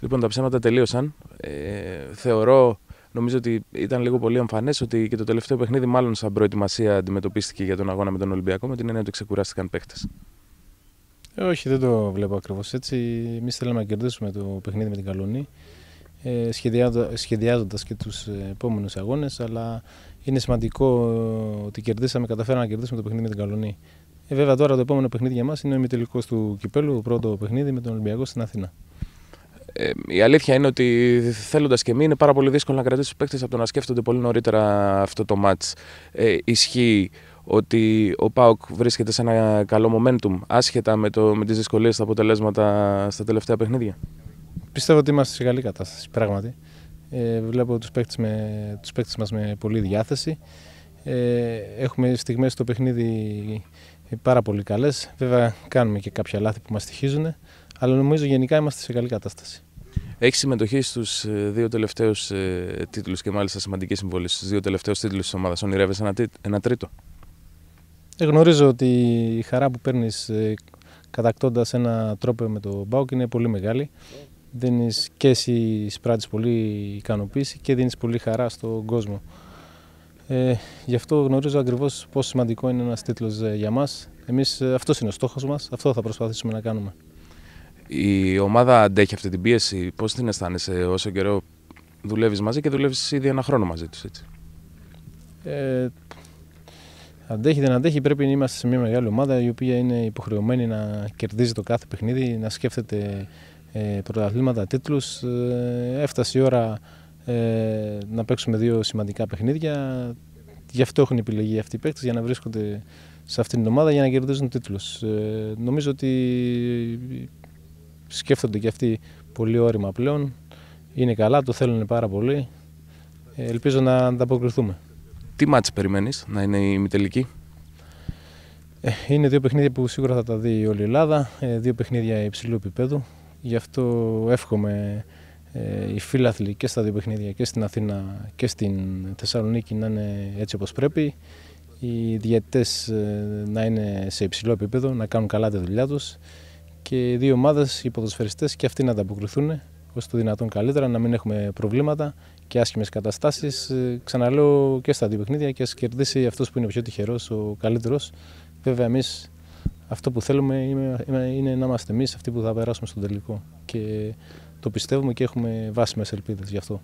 Λοιπόν, τα ψέματα τελείωσαν. Ε, θεωρώ, νομίζω ότι ήταν λίγο πολύ εμφανές ότι και το τελευταίο παιχνίδι, μάλλον σαν προετοιμασία, αντιμετωπίστηκε για τον αγώνα με τον Ολυμπιακό με την έννοια ότι ξεκουράστηκαν παίχτε. Ε, όχι, δεν το βλέπω ακριβώς έτσι. Εμείς θέλαμε να κερδίσουμε το παιχνίδι με την Καλονή, ε, σχεδιάζοντα και τους ε, επόμενους αγώνες. Αλλά είναι σημαντικό ότι κερδίσαμε, καταφέραμε να κερδίσουμε το παιχνίδι με την Καλονή. Ε, βέβαια, τώρα το επόμενο παιχνίδι για μας είναι ο ημιτελικός του κυπέλου, πρώτο παιχνίδι με τον Ολυμπιακό στην Αθήνα. Ε, η αλήθεια είναι ότι θέλοντας και μη είναι πάρα πολύ δύσκολο να κρατήσεις του παίκτες από το να σκέφτονται πολύ νωρίτερα αυτό το match. Ε, ισχύει ότι ο ΠΑΟΚ βρίσκεται σε ένα καλό momentum άσχετα με, το, με τις δυσκολίες στα αποτελέσματα στα τελευταία παιχνίδια. Πιστεύω ότι είμαστε σε καλή κατάσταση, πράγματι. Ε, βλέπω τους παίκτες, με, τους παίκτες μας με πολύ διάθεση. Ε, έχουμε στιγμές στο παιχνίδι πάρα πολύ καλές. Βέβαια κάνουμε και κάποια λάθη που μας στοιχίζουν, αλλά νομίζω γενικά είμαστε σε καλή κατάσταση. Έχεις συμμετοχή στους ε, δύο τελευταίους ε, τίτλους και μάλιστα σημαντική συμβολή στους δύο τελευταίους τίτλους της ομάδας. Ονειρεύεσαι ένα, ένα τρίτο. Ε, γνωρίζω ότι η χαρά που παίρνεις κατακτώντας ένα τρόπο με τον Μπάουκ είναι πολύ μεγάλη. Δίνεις και εσύ σπράττεις πολύ ικανοποίηση και δίνεις πολύ χαρά στον κόσμο. Ε, γι' αυτό γνωρίζω ακριβώς πόσο σημαντικό είναι ένας τίτλος για μας. Εμείς αυτός είναι ο στόχος μας, αυτό θα προσπαθήσουμε να κάνουμε η ομάδα αντέχει αυτή την πίεση, Πώς την αισθάνεσαι όσο καιρό δουλεύεις μαζί και δουλεύεις ήδη ένα χρόνο μαζί τους έτσι. Ε, αντέχει, δεν αντέχει, πρέπει να είμαστε σε μια μεγάλη ομάδα η οποία είναι υποχρεωμένη να κερδίζει το κάθε παιχνίδι, να σκέφτεται ε, πρωταθλήματα, τίτλους. Ε, έφτασε η ώρα ε, να παίξουμε δύο σημαντικά παιχνίδια. Γι' αυτό έχουν επιλεγεί αυτοί οι παίκτες, για να βρίσκονται σε αυτήν την ομάδα για να κερδίζουν τίτλους. Ε, νομίζω ότι σκέφτονται και αυτοί πολύ όρημα πλέον. Είναι καλά, το θέλουν πάρα πολύ. Ε, ελπίζω να ανταποκριθούμε. Τι μάτς περιμένεις να είναι η μητελική? Ε, είναι δύο παιχνίδια που σίγουρα θα τα δει όλη η Ελλάδα, ε, δύο παιχνίδια υψηλού επίπεδου. Γι' αυτό εύχομαι οι φίλαθλοι και στα δύο παιχνίδια και στην Αθήνα και στην Θεσσαλονίκη να είναι έτσι όπως πρέπει. Οι διαιτητές να είναι σε υψηλό επίπεδο, να κάνουν καλά τη δουλειά τους και οι δύο ομάδες, οι ποδοσφαιριστές και αυτοί να ανταποκριθούν όσο το δυνατόν καλύτερα, να μην έχουμε προβλήματα και άσχημες καταστάσεις. Ε, ξαναλέω και στα δύο και ας κερδίσει αυτός που είναι ο πιο τυχερός, ο καλύτερος. Βέβαια, εμείς αυτό που θέλουμε είναι να είμαστε εμείς αυτοί που θα περάσουμε στον τελικό. Και το πιστεύουμε και έχουμε βάσιμες ελπίδες γι' αυτό.